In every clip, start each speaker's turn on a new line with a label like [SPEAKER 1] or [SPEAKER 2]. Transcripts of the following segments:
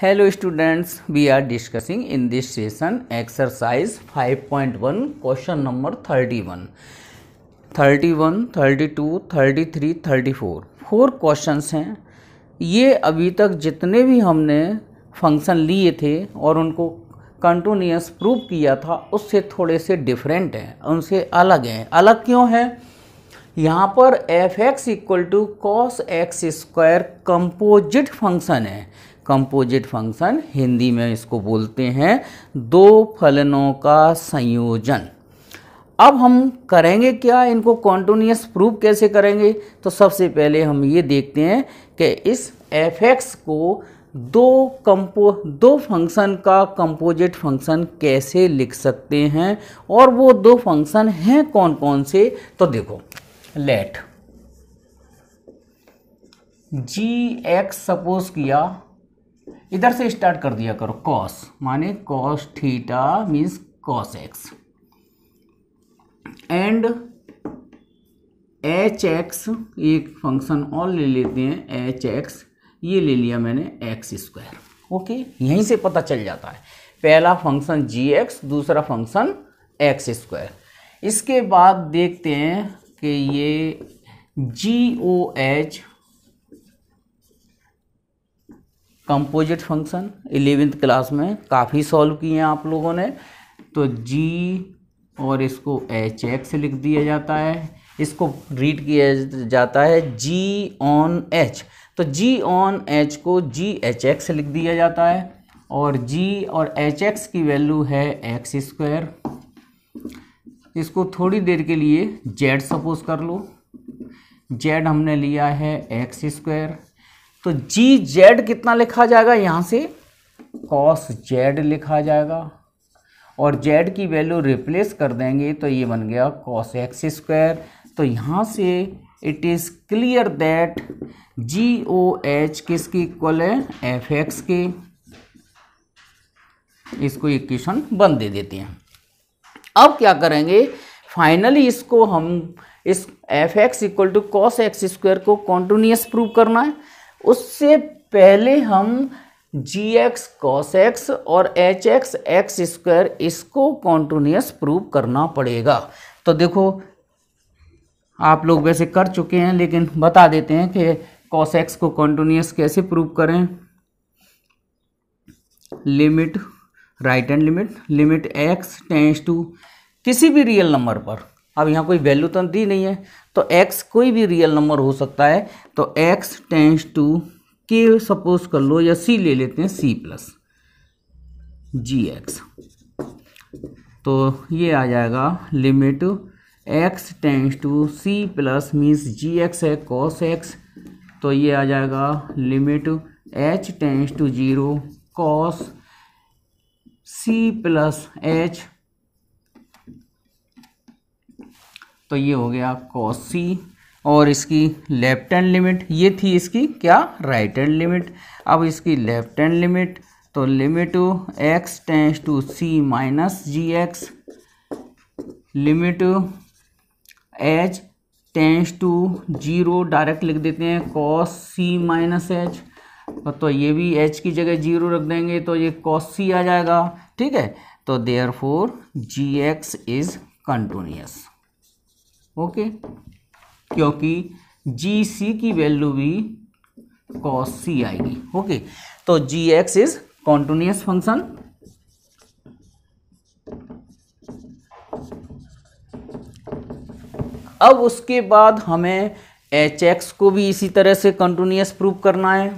[SPEAKER 1] Hello students we are discussing in this session exercise 5.1 question number 31 31 32 33 34 four four questions हैं ये अभी तक जितने भी हमने फंक्शन लिए थे और उनको कंटिन्यूस प्रूव किया था उससे थोड़े से डिफरेंट हैं उनसे अलग हैं अलग क्यों है यहाँ पर f x equal to cos x square composite function है कंपोजिट फंक्शन हिंदी में इसको बोलते हैं दो फलनों का संयोजन अब हम करेंगे क्या इनको कॉन्टोनियस प्रूव कैसे करेंगे तो सबसे पहले हम ये देखते हैं कि इस एफ एक्स को दो कंपो दो फंक्शन का कंपोजिट फंक्शन कैसे लिख सकते हैं और वो दो फंक्शन हैं कौन कौन से तो देखो लेट जी एक्स सपोज किया इधर से स्टार्ट कर दिया करो कॉस माने cos theta means cos x and h x एक फंक्शन और ले लेते हैं एच एक्स ये ले लिया मैंने एक्स स्क्वायर ओके यहीं से पता चल जाता है पहला फंक्शन जी एक्स दूसरा फंक्शन एक्स स्क्वायर इसके बाद देखते हैं कि ये g o h composite function eleventh class में काफ़ी सॉल्व किए हैं आप लोगों ने तो जी और इसको एच एक्स लिख दिया जाता है इसको रीड किया जाता है जी ऑन एच तो जी ऑन एच को जी एच एक्स लिख दिया जाता है और जी और एच एक्स की वैल्यू है एक्स स्क्वायर इसको थोड़ी देर के लिए जेड सपोज कर लो जेड हमने लिया है एक्स स्क्वायर तो जी जेड कितना लिखा जाएगा यहां से कॉस जेड लिखा जाएगा और जेड की वैल्यू रिप्लेस कर देंगे तो ये बन गया कॉस एक्स स्क्वायर तो यहां से it is clear that g o h किसके इक्वल है एफ एक्स के इसको इक्वेशन बंद दे देते हैं अब क्या करेंगे फाइनली इसको हम इस f x equal to cos x square को कॉन्टिन्यूस प्रूव करना है उससे पहले हम जी एक्स कॉस एक्स और एच एक्स एक्स स्क्वायर इसको कॉन्टिन्यूस प्रूव करना पड़ेगा तो देखो आप लोग वैसे कर चुके हैं लेकिन बता देते हैं कि कॉस एक्स को कॉन्टिन्यूस कैसे प्रूव करें limit right and limit limit x tends to किसी भी रियल नंबर पर अब यहाँ कोई वैल्यू तो दी नहीं है तो x कोई भी रियल नंबर हो सकता है तो x टेंस टू के सपोज कर लो या c ले लेते हैं c प्लस जी एक्स तो ये आ जाएगा limit x tends to c plus means g x है कॉस एक्स तो ये आ जाएगा limit h tends to zero cos c plus h तो ये हो गया cos c और इसकी लेफ्ट हैंड लिमिट ये थी इसकी क्या राइट हैंड लिमिट अब इसकी लेफ्ट हैंड लिमिट तो limit to x tends to c minus g x limit h tends to zero direct लिख देते हैं कॉस सी माइनस एच तो ये भी एच की जगह जीरो रख देंगे तो ये कॉस सी आ जाएगा ठीक है तो therefore g x is continuous okay क्योंकि जी सी की वैल्यू भी कॉस सी आएगी ओके तो g x is continuous function अब उसके बाद हमें एच एक्स को भी इसी तरह से कंटिन्यूस प्रूव करना है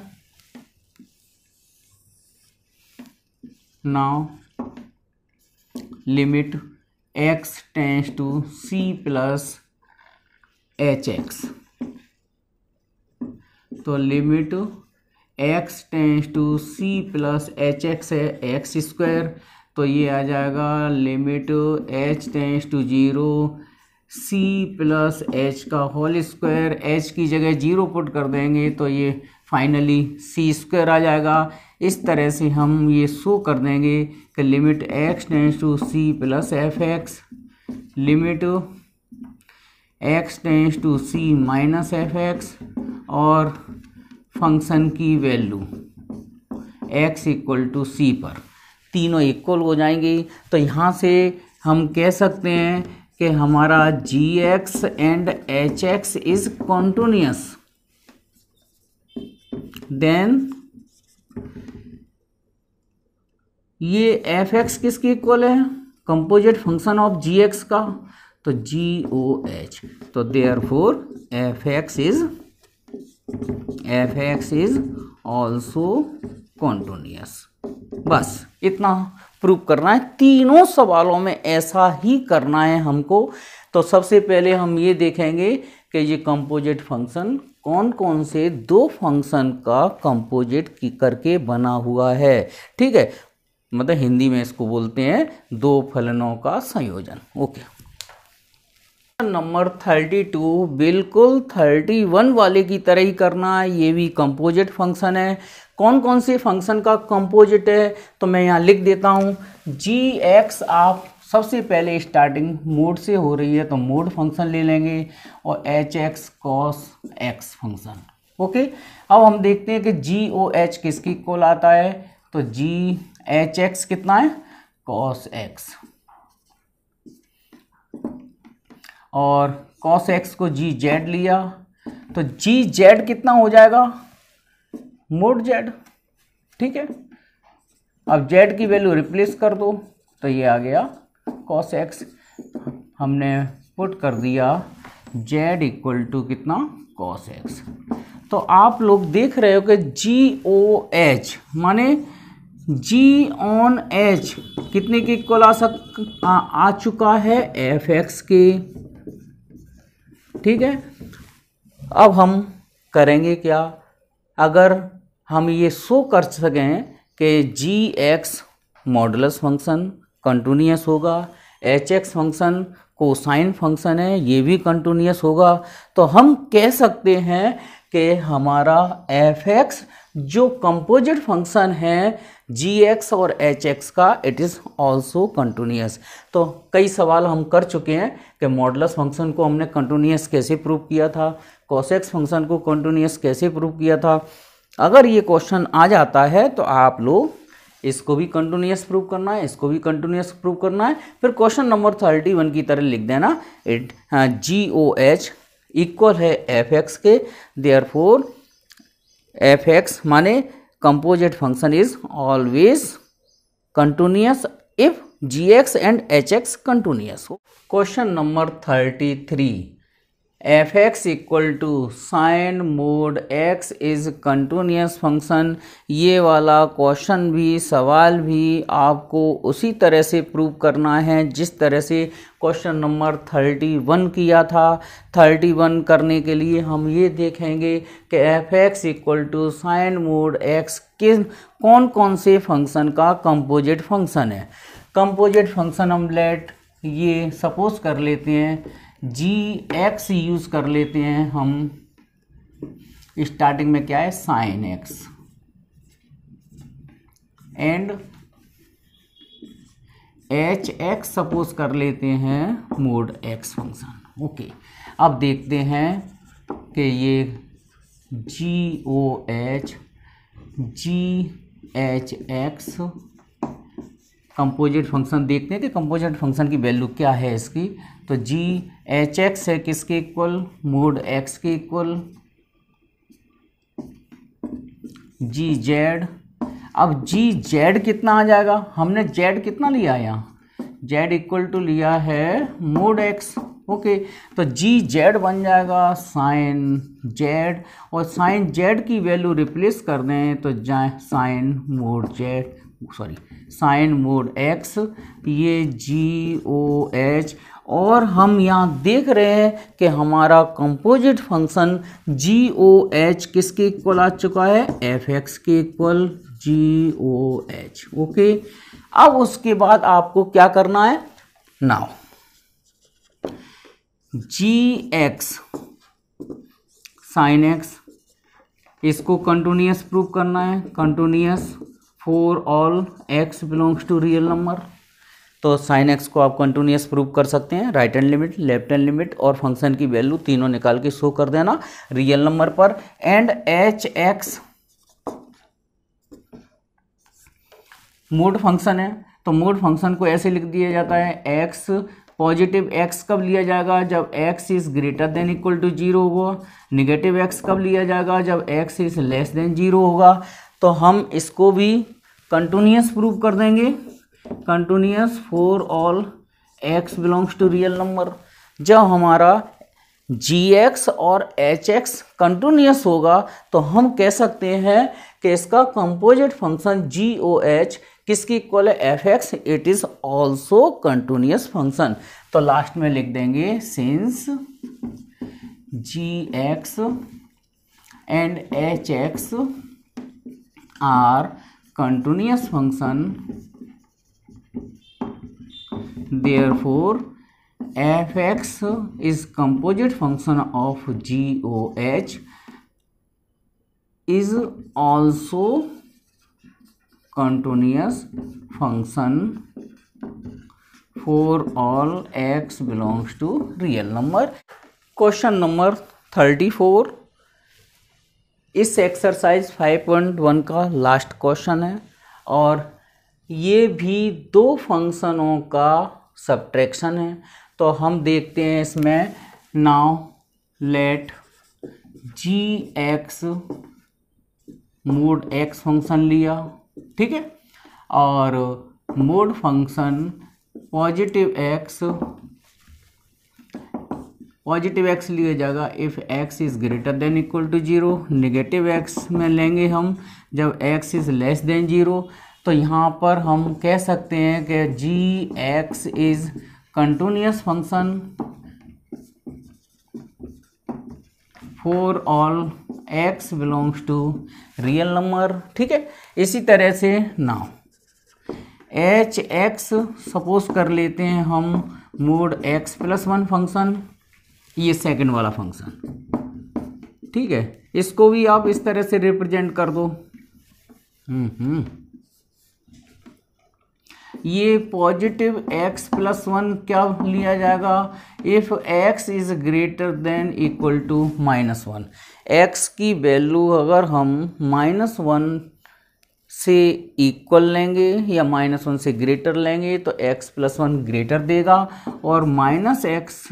[SPEAKER 1] now limit x tends to c plus h x तो limit x tends to c plus h x है एक्स स्क्वायर तो ये आ जाएगा limit h tends to zero c plus h का होल स्क्वायर एच की जगह जीरो पुट कर देंगे तो ये फाइनली सी स्क्वायर आ जाएगा इस तरह से हम ये शो कर देंगे कि limit x tends to c plus f x limit x tends to c minus f x और फंक्शन की value x equal to c पर तीनों इक्वल हो जाएंगी तो यहाँ से हम कह सकते हैं कि हमारा g x and h x is continuous then ये एफ एक्स किसके इक्वल है composite function of g x का तो जी ओ एच तो therefore f x is f x is also continuous बस इतना प्रूव करना है तीनों सवालों में ऐसा ही करना है हमको तो सबसे पहले हम ये देखेंगे कि ये कंपोजिट फंक्शन कौन कौन से दो फंक्शन का कंपोजिट की करके बना हुआ है ठीक है मतलब हिंदी में इसको बोलते हैं दो फलनों का संयोजन ओके नंबर 32 बिल्कुल 31 वाले की तरह ही करना है ये भी कंपोजिट फंक्शन है कौन कौन से फंक्शन का कंपोजिट है तो मैं यहाँ लिख देता हूँ जी एक्स आप सबसे पहले स्टार्टिंग मोड से हो रही है तो मोड फंक्शन ले लेंगे और h x cos x function okay अब हम देखते हैं कि जी ओ एच किसकी कॉल आता है तो जी एच एक्स कितना है कॉस एक्स और कॉस एक्स को जी जेड लिया तो जी जेड कितना हो जाएगा मोड जेड ठीक है अब जेड की वैल्यू रिप्लेस कर दो तो ये आ गया कॉस एक्स हमने पुट कर दिया जेड इक्वल टू कितना कॉस एक्स तो आप लोग देख रहे हो कि जी ओ एच माने जी ऑन एच कितने के इक्वल आ सक आ, आ चुका है एफ एक्स के ठीक है अब हम करेंगे क्या अगर हम ये शो कर सकें कि g x modulus function continuous होगा h x function cosine function है ये भी कंटिन्यूस होगा तो हम कह सकते हैं कि हमारा एफ एक्स जो कंपोजिट फंक्शन है जी एक्स और एच एक्स का इट इज़ ऑल्सो कंटिन्यूस तो कई सवाल हम कर चुके हैं कि मॉडलस फंक्शन को हमने कंटिन्यूस कैसे प्रूव किया था कॉसेक्स फंक्शन को कंटिन्यूस कैसे प्रूव किया था अगर ये क्वेश्चन आ जाता है तो आप लोग इसको भी कंटिन्यूस प्रूव करना है इसको भी कंटिन्यूस प्रूव करना है फिर क्वेश्चन नंबर थर्टी वन की तरह लिख देना it g o h equal है एफ एक्स के देयर फोर एफ एक्स माने composite function is always continuous if g x and h x continuous question number thirty three f x equal to sine mod x is continuous function ये वाला question भी सवाल भी आपको उसी तरह से प्रूव करना है जिस तरह से क्वेश्चन नंबर थर्टी वन किया था थर्टी वन करने के लिए हम ये देखेंगे कि f x equal to sine mod x किस कौन कौन से फंक्शन का कंपोजिट फंक्शन है कंपोजिट फंक्शन हम लेट ये सपोज कर लेते हैं जी एक्स यूज कर लेते हैं हम स्टार्टिंग में क्या है sine x and h x suppose कर लेते हैं मोड एक्स फंक्शन ओके अब देखते हैं कि ये g o h g h x composite function देखते हैं कि कंपोजिट फंक्शन की वैल्यू क्या है इसकी तो जी एच एक्स है किसके इक्वल मूड एक्स के इक्वल जी जेड अब जी जेड कितना आ जाएगा हमने जेड कितना लिया यहाँ जेड इक्वल टू लिया है मूड एक्स ओके तो जी जेड बन जाएगा साइन जेड और साइन जेड की वैल्यू रिप्लेस कर दें तो जाए sine mod z sorry sine mod x ये जी ओ एच और हम यहाँ देख रहे हैं कि हमारा composite function g o h किसके इक्वल आ चुका है एफ एक्स के equal g o h okay अब उसके बाद आपको क्या करना है now g x sine x इसको कंटिन्यूस प्रूव करना है continuous for all x belongs to real number तो साइन एक्स को आप कंटिन्यूस प्रूव कर सकते हैं right hand limit left hand limit और फंक्शन की वैल्यू तीनों निकाल के शो कर देना रियल नंबर पर and h x mod function है तो मूड फंक्शन को ऐसे लिख दिया जाता है एक्स पॉजिटिव एक्स कब लिया जाएगा जब x is greater than equal to zero होगा निगेटिव एक्स कब लिया जाएगा जब x is less than zero होगा तो हम इसको भी कंटिन्यूस प्रूव कर देंगे continuous for all x belongs to real number जब हमारा जी एक्स और एच एक्स कंटिन्यूस होगा तो हम कह सकते हैं कि इसका composite function g o h किसकी इक्वल है f x it is also continuous function तो लास्ट में लिख देंगे since g x and h x are continuous function therefore f x is composite function of g o h is also continuous function for all x belongs to real number question number thirty four इस exercise five point one का last question है और ये भी दो फंक्शनों का subtraction है तो हम देखते हैं इसमें now let g x mod x function लिया ठीक है और mod function positive x positive x लिया जाएगा if x is greater than equal to zero negative x में लेंगे हम जब x is less than zero तो यहाँ पर हम कह सकते हैं कि g x is continuous function for all x belongs to real number ठीक है इसी तरह से नाउ एच एक्स सपोज कर लेते हैं हम mod x plus one function ये सेकंड वाला फंक्शन ठीक है इसको भी आप इस तरह से रिप्रेजेंट कर दो हम्म हम्म ये पॉजिटिव x प्लस वन क्या लिया जाएगा if x is greater than equal to minus one x की वैल्यू अगर हम माइनस वन से इक्वल लेंगे या माइनस वन से ग्रेटर लेंगे तो x प्लस वन ग्रेटर देगा और माइनस एक्स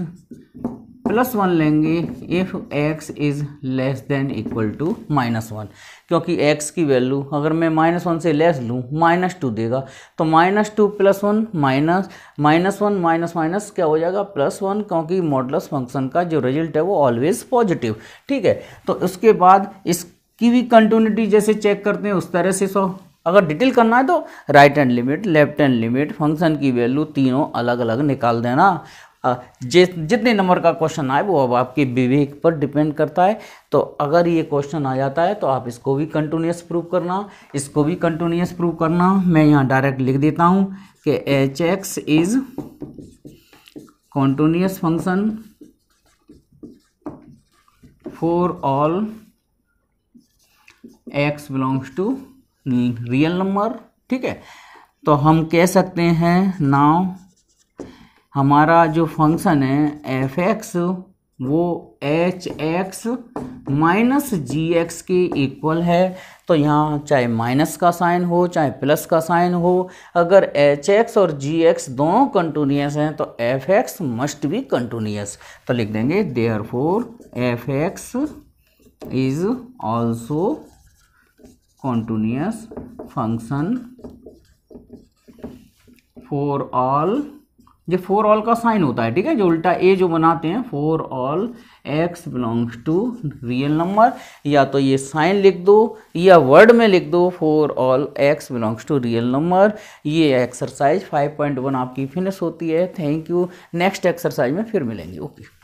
[SPEAKER 1] प्लस वन लेंगे if x is less than equal to minus one क्योंकि एक्स की वैल्यू अगर मैं माइनस वन से लेस लूँ माइनस टू देगा तो minus two plus one minus minus one minus minus क्या हो जाएगा प्लस वन क्योंकि मॉडलस फंक्शन का जो रिजल्ट है वो ऑलवेज पॉजिटिव ठीक है तो उसके बाद इसकी भी कंटिन्यूटी जैसे चेक करते हैं उस तरह से सो अगर डिटेल करना है तो right hand limit left hand limit function की वैल्यू तीनों अलग अलग निकाल देना जिस जितने नंबर का क्वेश्चन आए वो अब आपके विवेक पर डिपेंड करता है तो अगर ये क्वेश्चन आ जाता है तो आप इसको भी कंटिन्यूस प्रूव करना इसको भी कंटिन्यूस प्रूव करना मैं यहाँ डायरेक्ट लिख देता हूँ कि h x is continuous function for all x belongs to real number ठीक है तो हम कह सकते हैं नाउ हमारा जो फंक्शन है एफ एक्स वो h x minus g x के इक्वल है तो यहाँ चाहे माइनस का साइन हो चाहे प्लस का साइन हो अगर एच एक्स और जी एक्स दोनों कंटिन्यूस हैं तो f x must be continuous तो लिख देंगे therefore f x is also continuous function for all ये फोर ऑल का साइन होता है ठीक है जो उल्टा ए जो बनाते हैं for all x belongs to real number या तो ये साइन लिख दो या वर्ड में लिख दो for all x belongs to real number ये एक्सरसाइज 5.1 आपकी फिनिश होती है थैंक यू नेक्स्ट एक्सरसाइज में फिर मिलेंगे ओके okay.